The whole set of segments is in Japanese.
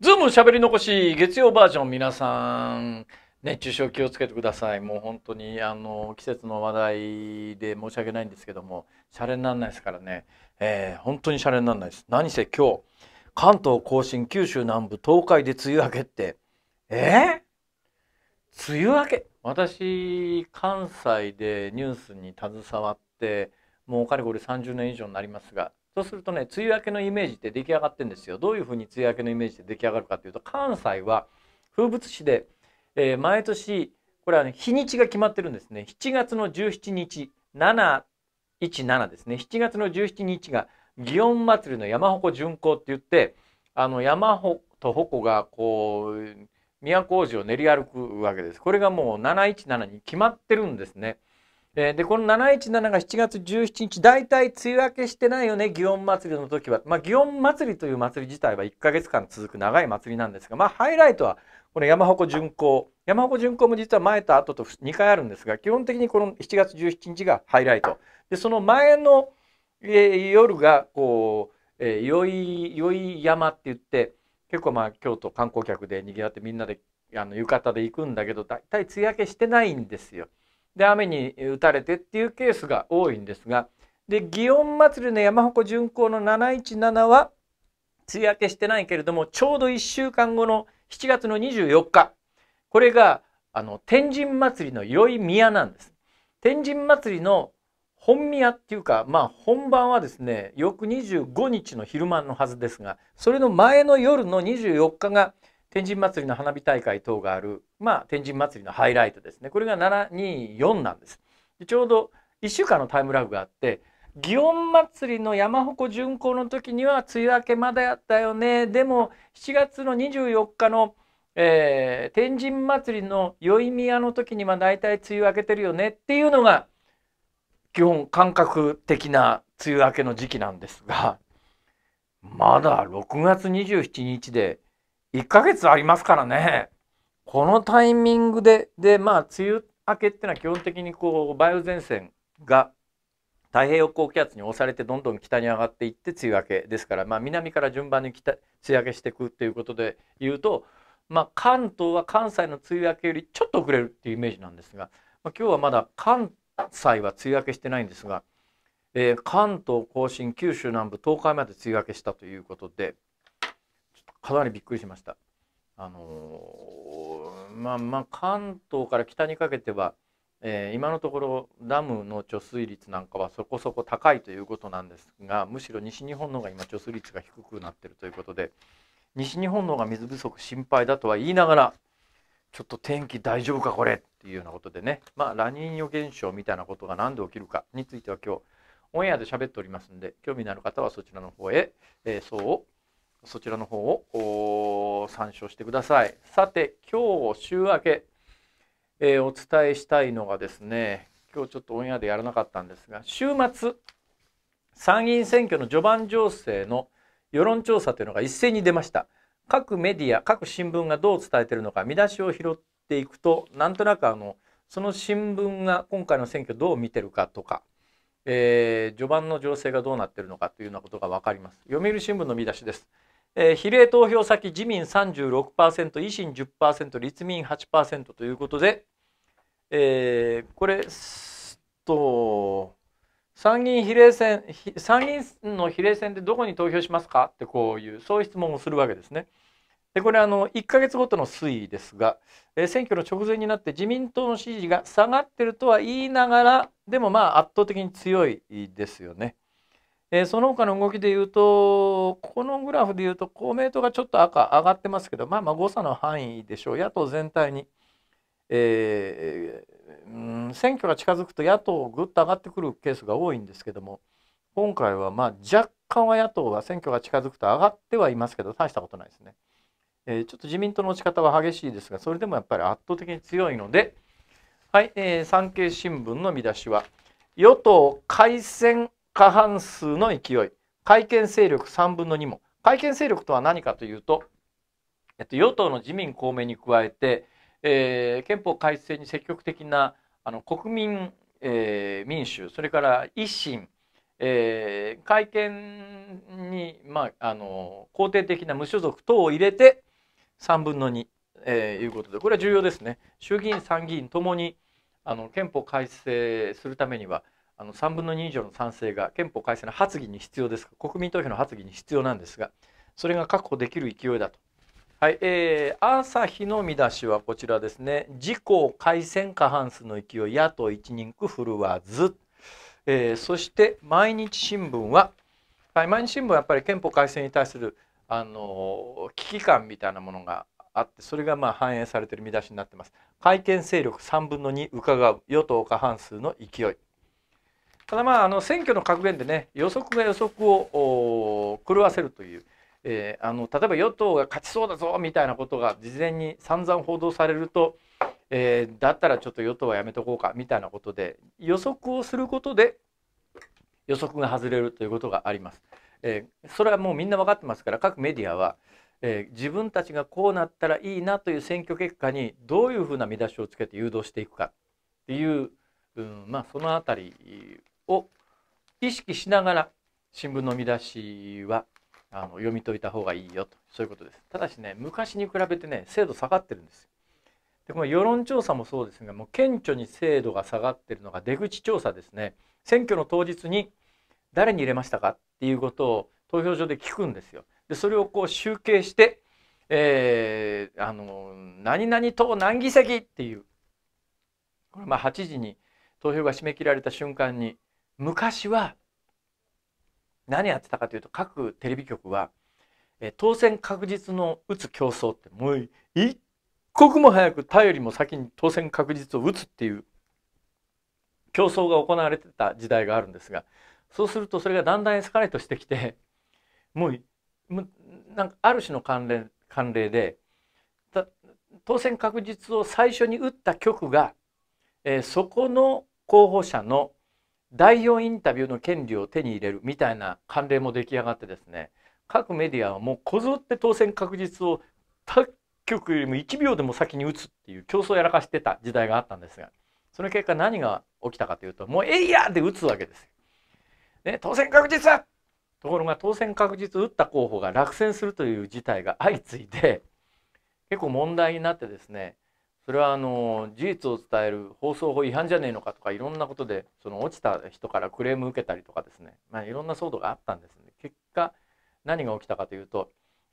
ズームしゃべり残し月曜バージョン皆さん熱中症気をつけてくださいもう本当にあの季節の話題で申し訳ないんですけどもシャレにならないですからね、えー、本当にシャレにならないです何せ今日関東甲信九州南部東海で梅雨明けってえー、梅雨明け私関西でニュースに携わってもうかれこれ30年以上になりますがそうするとね梅雨明けのイメージって出来上がってんですよどういうふうに梅雨明けのイメージって出来上がるかというと関西は風物詩で、えー、毎年これはね日にちが決まってるんですね7月の17日717ですね7月の17日が祇園祭の山鉾巡行って言ってあの山と鉾がこう都大路を練り歩くわけですこれがもう717に決まってるんですね。えー、で、この717が7月17日、大体梅雨明けしてないよね、祇園祭の時は。まあ、祇園祭という祭り自体は1ヶ月間続く長い祭りなんですが、まあ、ハイライトは、この山鉾巡行。山鉾巡行も実は前と後と2回あるんですが、基本的にこの7月17日がハイライト。で、その前の、えー、夜が、こう、えー、宵、い山って言って、結構まあ、京都観光客で賑わってみんなで、あの、浴衣で行くんだけど、大体梅雨明けしてないんですよ。で雨に打たれてっていうケースが多いんですがで祇園祭の山鉾巡行の717は梅雨明けしてないけれどもちょうど1週間後の7月の24日これがあの天神祭りの良い宮なんです。天神祭りの本宮っていうか、まあ、本番はですね翌25日の昼間のはずですがそれの前の夜の24日が天神祭りの花火大会等がある、まあ、天神祭りのハイライトですねこれが724なんですでちょうど1週間のタイムラグがあって祇園祭りの山鉾巡行の時には梅雨明けまだやったよねでも7月の24日の、えー、天神祭りの宵宮の時には大体梅雨明けてるよねっていうのが基本感覚的な梅雨明けの時期なんですがまだ6月27日で1ヶ月ありますからねこのタイミングででまあ梅雨明けっていうのは基本的にこう梅雨前線が太平洋高気圧に押されてどんどん北に上がっていって梅雨明けですから、まあ、南から順番に北梅雨明けしていくていうことで言うと、まあ、関東は関西の梅雨明けよりちょっと遅れるっていうイメージなんですが、まあ、今日はまだ関西は梅雨明けしてないんですが、えー、関東甲信九州南部東海まで梅雨明けしたということでかなりびっくりしました。あのー、まあまあ関東から北にかけては、えー、今のところダムの貯水率なんかはそこそこ高いということなんですがむしろ西日本の方が今貯水率が低くなってるということで西日本の方が水不足心配だとは言いながらちょっと天気大丈夫かこれっていうようなことでねまあラニーニョ現象みたいなことが何で起きるかについては今日オンエアで喋っておりますんで興味のある方はそちらの方へ、えー、そうそちらの方を参照してください。さて、今日週明け、えー、お伝えしたいのがですね、今日ちょっとオンエアでやらなかったんですが、週末、参議院選挙の序盤情勢の世論調査というのが一斉に出ました。各メディア、各新聞がどう伝えているのか、見出しを拾っていくと、なんとなくあの、その新聞が今回の選挙どう見てるかとか、えー、序盤の情勢がどうなってるのかというようなことが分かります。読売新聞の見出しです。えー、比例投票先自民36%維新10%立民8%ということで、えー、これと参議院比例選参議院の比例選でどこに投票しますかってこういうそういう質問をするわけですね。でこれあの1か月ごとの推移ですが、えー、選挙の直前になって自民党の支持が下がってるとは言いながらでもまあ圧倒的に強いですよね。えー、その他の動きで言うと、このグラフで言うと、公明党がちょっと赤上がってますけど、まあまあ誤差の範囲でしょう。野党全体に。えー、選挙が近づくと野党ぐっと上がってくるケースが多いんですけども、今回はま若干は野党が選挙が近づくと上がってはいますけど、大したことないですね。えー、ちょっと自民党の落ち方は激しいですが、それでもやっぱり圧倒的に強いので、はい、えー、産経新聞の見出しは、与党改選過半数の勢い改憲勢力3分の2も改憲勢力とは何かというと、えっと、与党の自民公明に加えて、えー、憲法改正に積極的なあの国民、えー、民主それから維新、えー、改憲に、まあ、あの肯定的な無所属等を入れて3分の2、えー、いうことでこれは重要ですね衆議院参議院ともにあの憲法改正するためにはあの3分の2以上の賛成が憲法改正の発議に必要です国民投票の発議に必要なんですがそれが確保できる勢いだと。はいえー、朝日の見出しはこちらですね「自公改選過半数の勢い野党一人区振るわず」えー、そして毎日新聞は、はい、毎日新聞はやっぱり憲法改正に対する、あの危機感みたいなものがあってそれがまあ反映されている見出しになっています。改憲勢力3分の2伺う与党過半数の勢いただまああの選挙の格言でね予測が予測を狂わせるという、えー、あの例えば与党が勝ちそうだぞみたいなことが事前に散々報道されると、えー、だったらちょっと与党はやめとこうかみたいなことで予測をすることで予測が外れるということがあります。えー、それはもうみんな分かってますから各メディアは、えー、自分たちがこうなったらいいなという選挙結果にどういうふうな見出しをつけて誘導していくかっていう、うん、まあその辺りを意識しながら新聞の見出しはあの読み解いた方がいいよとそういうことですただしね昔に比べてね精度下がってるんですでこの世論調査もそうですがもう顕著に精度が下がってるのが出口調査ですね選挙の当日に誰に入れましたかっていうことを投票所で聞くんですよでそれをこう集計してえー、あの何々党何議席っていうこれまあ8時に投票が締め切られた瞬間に昔は何やってたかというと各テレビ局は当選確実の打つ競争ってもう一刻も早く頼りも先に当選確実を打つっていう競争が行われてた時代があるんですがそうするとそれがだんだんエスカレートしてきてもうなんかある種の関連慣例で当選確実を最初に打った局が、えー、そこの候補者の第4インタビューの権利を手に入れるみたいな慣例も出来上がってですね各メディアはもうこぞって当選確実を他局よりも1秒でも先に打つっていう競争をやらかしてた時代があったんですがその結果何が起きたかというともう「えいや!」で打つわけですよ。ね、当選確実ところが当選確実打った候補が落選するという事態が相次いで結構問題になってですねそれはあの事実を伝える放送法違反じゃねえのかとかいろんなことでその落ちた人からクレーム受けたりとかですね、まあ、いろんな騒動があったんですね結果何が起きたかというと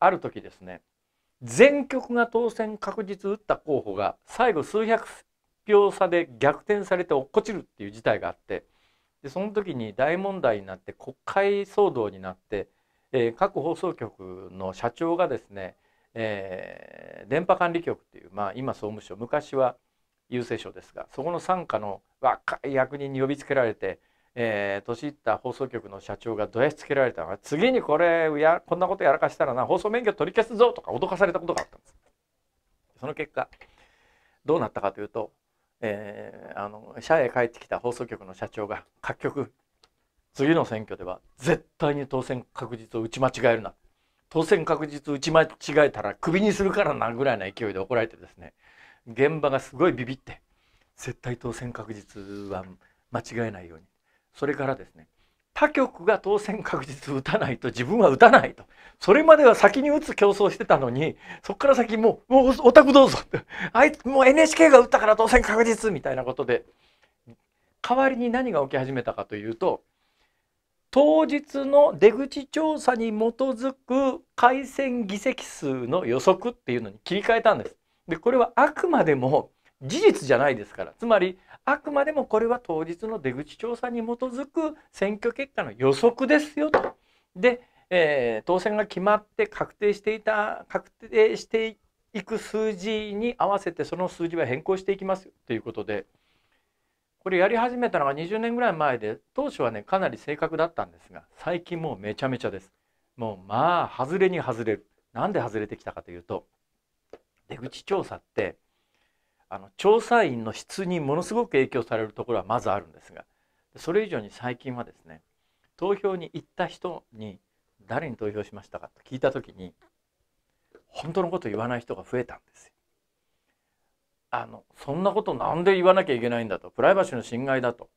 ある時ですね全局が当選確実打った候補が最後数百票差で逆転されて落っこちるっていう事態があってでその時に大問題になって国会騒動になって、えー、各放送局の社長がですねえー、電波管理局っていう、まあ、今総務省昔は郵政省ですがそこの傘下の若い役人に呼びつけられて、えー、年いった放送局の社長がどやしつけられたのが次にこれやこんなことやらかしたらな放送免許取り消すぞとか脅かされたことがあったんです。その結果どうなったかというと、えー、あの社へ帰ってきた放送局の社長が各局次の選挙では絶対に当選確実を打ち間違えるな当選確実打ち間違えたらクビにするからなぐらいの勢いで怒られてですね現場がすごいビビって絶対当選確実は間違えないようにそれからですね他局が当選確実打たないと自分は打たないとそれまでは先に打つ競争してたのにそこから先もうもうオタクどうぞあいつもう NHK が打ったから当選確実みたいなことで代わりに何が起き始めたかというと当日の出口調査に基づく改選議席数の予測っていうのに切り替えたんです。でこれはあくまでも事実じゃないですからつまりあくまでもこれは当日の出口調査に基づく選挙結果の予測ですよと。で、えー、当選が決まって確定していた確定していく数字に合わせてその数字は変更していきますよということで。これやり始めたのが20年ぐらい前で当初はねかなり正確だったんですが最近もうめちゃめちゃですもうまあ外れに外れるなんで外れてきたかというと出口調査ってあの調査員の質にものすごく影響されるところはまずあるんですがそれ以上に最近はですね投票に行った人に誰に投票しましたかと聞いた時に本当のこと言わない人が増えたんですよ。あのそんなことなんで言わなきゃいけないんだとプライバシーの侵害だと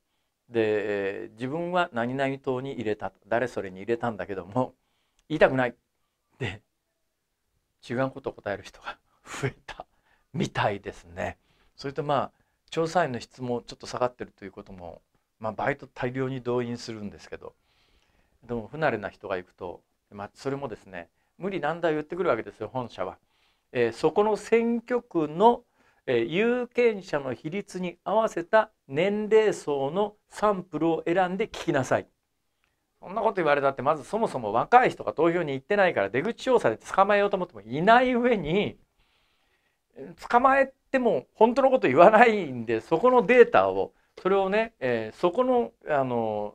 で自分は何々党に入れたと誰それに入れたんだけども言いたくないで違うことを答える人が 増えたみたいですね。それとまあ調査員の質もちょっと下がってるということも、まあ、バイト大量に動員するんですけどでも不慣れな人が行くと、まあ、それもですね無理難題言ってくるわけですよ本社は、えー、そこの選挙区の有権者の比率に合わせた年齢層のサンプルを選んで聞きなさいそんなこと言われたってまずそもそも若い人が投票に行ってないから出口調査で捕まえようと思ってもいない上に捕まえても本当のこと言わないんでそこのデータをそれをね、えー、そこのあの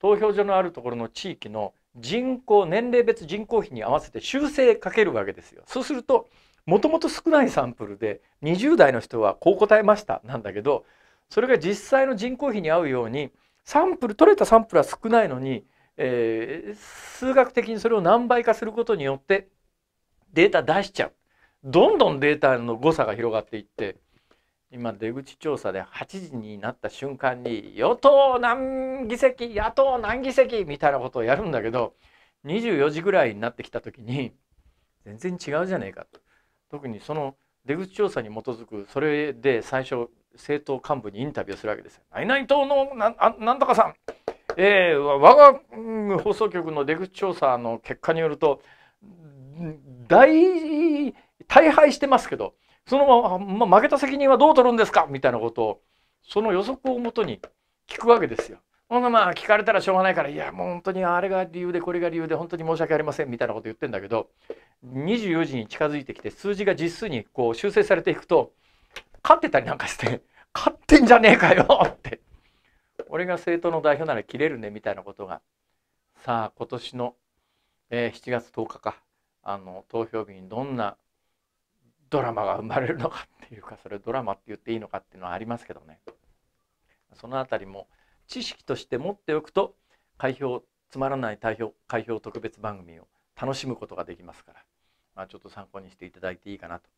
投票所のあるところの地域の人口年齢別人口比に合わせて修正かけるわけですよ。そうするともともと少ないサンプルで20代の人はこう答えましたなんだけどそれが実際の人口比に合うようにサンプル取れたサンプルは少ないのに、えー、数学的にそれを何倍かすることによってデータ出しちゃうどんどんデータの誤差が広がっていって今出口調査で8時になった瞬間に与党何議席野党何議席みたいなことをやるんだけど24時ぐらいになってきた時に全然違うじゃねえかと。特にその出口調査に基づくそれで最初政党幹部にインタビューするわけですよ。何々党のなんとかさん、えー、我が、うん、放送局の出口調査の結果によると大大敗してますけどその、ま、負けた責任はどう取るんですかみたいなことをその予測をもとに聞くわけですよ。ほんまあ聞かれたらしょうがないから「いやもう本当にあれが理由でこれが理由で本当に申し訳ありません」みたいなこと言ってんだけど24時に近づいてきて数字が実数にこう修正されていくと勝ってたりなんかして「勝ってんじゃねえかよ!」って俺が政党の代表なら切れるねみたいなことがさあ今年の、えー、7月10日かあの投票日にどんなドラマが生まれるのかっていうかそれドラマって言っていいのかっていうのはありますけどねその辺りも。知識として持っておくと開票つまらない開票開票特別番組を楽しむことができますから、まあ、ちょっと参考にしていただいていいかなと。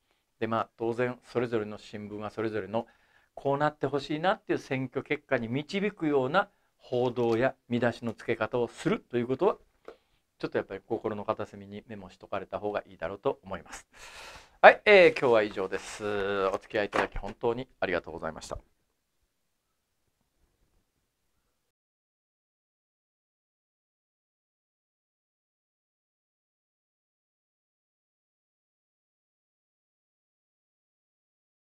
でまあ当然それぞれの新聞はそれぞれのこうなってほしいなっていう選挙結果に導くような報道や見出しの付け方をするということはちょっとやっぱり心の片隅にメモしとかれた方がいいだろうと思います。はい、えー、今日は以上です。お付き合いいただき本当にありがとうございました。